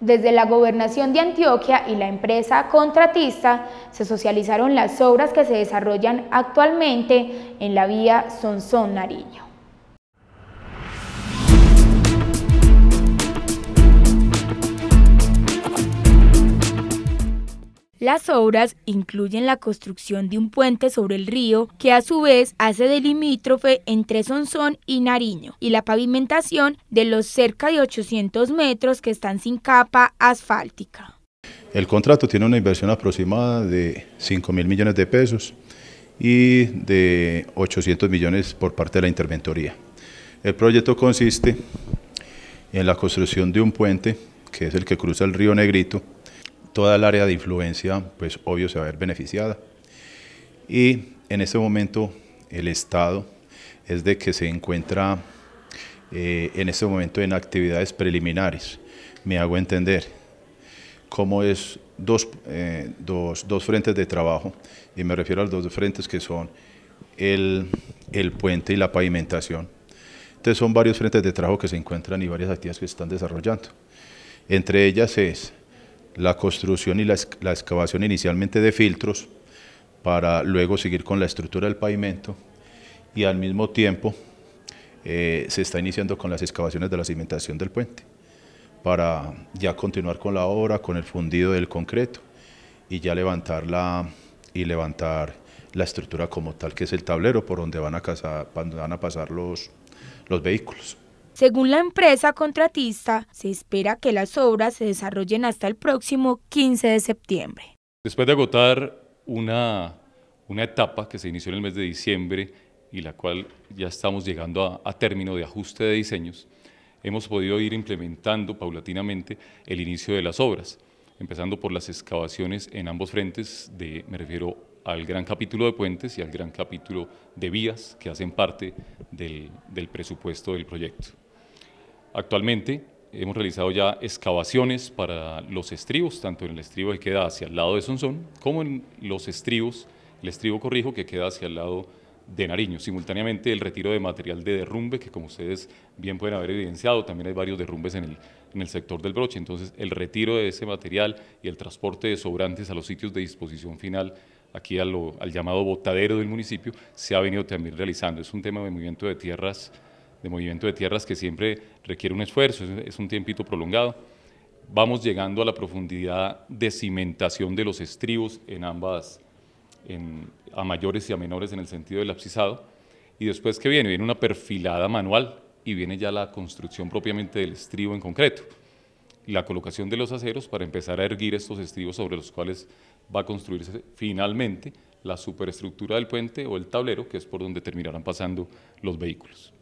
Desde la gobernación de Antioquia y la empresa contratista se socializaron las obras que se desarrollan actualmente en la vía Sonsón-Nariño. Las obras incluyen la construcción de un puente sobre el río que a su vez hace de limítrofe entre Sonsón y Nariño y la pavimentación de los cerca de 800 metros que están sin capa asfáltica. El contrato tiene una inversión aproximada de 5 mil millones de pesos y de 800 millones por parte de la interventoría. El proyecto consiste en la construcción de un puente que es el que cruza el río Negrito toda el área de influencia, pues obvio se va a ver beneficiada. Y en este momento el Estado es de que se encuentra eh, en este momento en actividades preliminares. Me hago entender cómo es dos, eh, dos, dos, frentes de trabajo, y me refiero a los dos frentes que son el, el puente y la pavimentación. Entonces son varios frentes de trabajo que se encuentran y varias actividades que se están desarrollando. Entre ellas es la construcción y la, excavación inicialmente de filtros para luego seguir con la estructura del pavimento y al mismo tiempo eh, se está iniciando con las excavaciones de la cimentación del puente para ya continuar con la obra, con el fundido del concreto y ya levantar la, y levantar la estructura como tal, que es el tablero por donde van a, van a pasar los, los vehículos. Según la empresa contratista, se espera que las obras se desarrollen hasta el próximo 15 de septiembre. Después de agotar una, etapa que se inició en el mes de diciembre y la cual ya estamos llegando a, término de ajuste de diseños, hemos podido ir implementando paulatinamente el inicio de las obras, empezando por las excavaciones en ambos frentes, de, me refiero al gran capítulo de puentes y al gran capítulo de vías que hacen parte del presupuesto del proyecto. Actualmente hemos realizado ya excavaciones para los estribos, tanto en el estribo que queda hacia el lado de Sonsón, como en los estribos, el estribo corrijo que queda hacia el lado de Nariño. Simultáneamente el retiro de material de derrumbe, que como ustedes bien pueden haber evidenciado, también hay varios derrumbes en el, en el sector del broche. Entonces el retiro de ese material y el transporte de sobrantes a los sitios de disposición final aquí al llamado botadero del municipio, se ha venido también realizando. Es un tema de movimiento de tierras de movimiento de tierras que siempre requiere un esfuerzo, es un tiempito prolongado. Vamos llegando a la profundidad de cimentación de los estribos en ambas, a mayores y a menores en el sentido del abscisado. Y después que viene, viene una perfilada manual y viene ya la construcción propiamente del estribo en concreto. la colocación de los aceros para empezar a erguir estos estribos sobre los cuales va a construirse finalmente la superestructura del puente o el tablero, que es por donde terminarán pasando los vehículos.